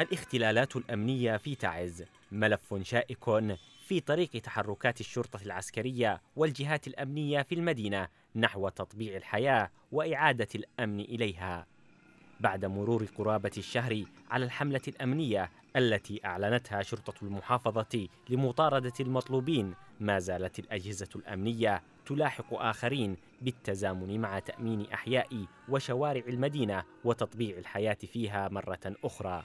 الاختلالات الأمنية في تعز ملف شائك في طريق تحركات الشرطة العسكرية والجهات الأمنية في المدينة نحو تطبيع الحياة وإعادة الأمن إليها بعد مرور قرابة الشهر على الحملة الأمنية التي أعلنتها شرطة المحافظة لمطاردة المطلوبين ما زالت الأجهزة الأمنية تلاحق آخرين بالتزامن مع تأمين أحياء وشوارع المدينة وتطبيع الحياة فيها مرة أخرى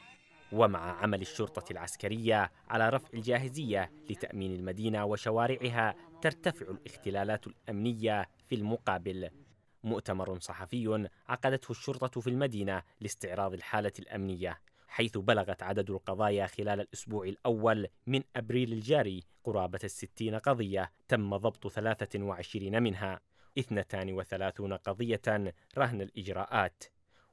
ومع عمل الشرطة العسكرية على رفع الجاهزية لتأمين المدينة وشوارعها ترتفع الاختلالات الأمنية في المقابل مؤتمر صحفي عقدته الشرطة في المدينة لاستعراض الحالة الأمنية حيث بلغت عدد القضايا خلال الأسبوع الأول من أبريل الجاري قرابة الستين قضية تم ضبط 23 منها 32 قضية رهن الإجراءات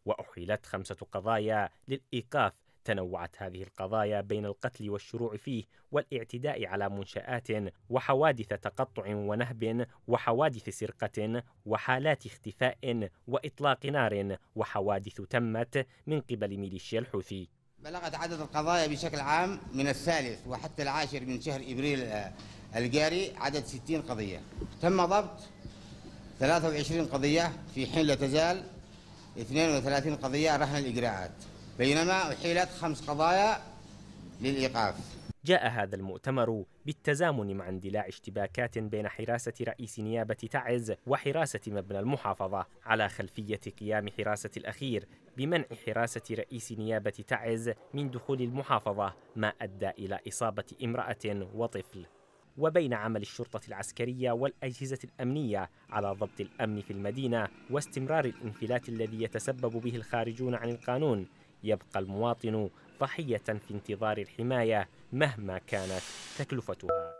وأحيلت خمسة قضايا للإيقاف تنوعت هذه القضايا بين القتل والشروع فيه والاعتداء على منشآت وحوادث تقطع ونهب وحوادث سرقة وحالات اختفاء وإطلاق نار وحوادث تمت من قبل ميليشيا الحوثي بلغت عدد القضايا بشكل عام من الثالث وحتى العاشر من شهر إبريل الجاري عدد 60 قضية تم ضبط 23 قضية في حين لا تزال 32 قضية رهن الإجراءات بينما أحيلت خمس قضايا للإيقاف جاء هذا المؤتمر بالتزامن مع اندلاع اشتباكات بين حراسة رئيس نيابة تعز وحراسة مبنى المحافظة على خلفية قيام حراسة الأخير بمنع حراسة رئيس نيابة تعز من دخول المحافظة ما أدى إلى إصابة امرأة وطفل وبين عمل الشرطة العسكرية والأجهزة الأمنية على ضبط الأمن في المدينة واستمرار الانفلات الذي يتسبب به الخارجون عن القانون يبقى المواطن ضحية في انتظار الحماية مهما كانت تكلفتها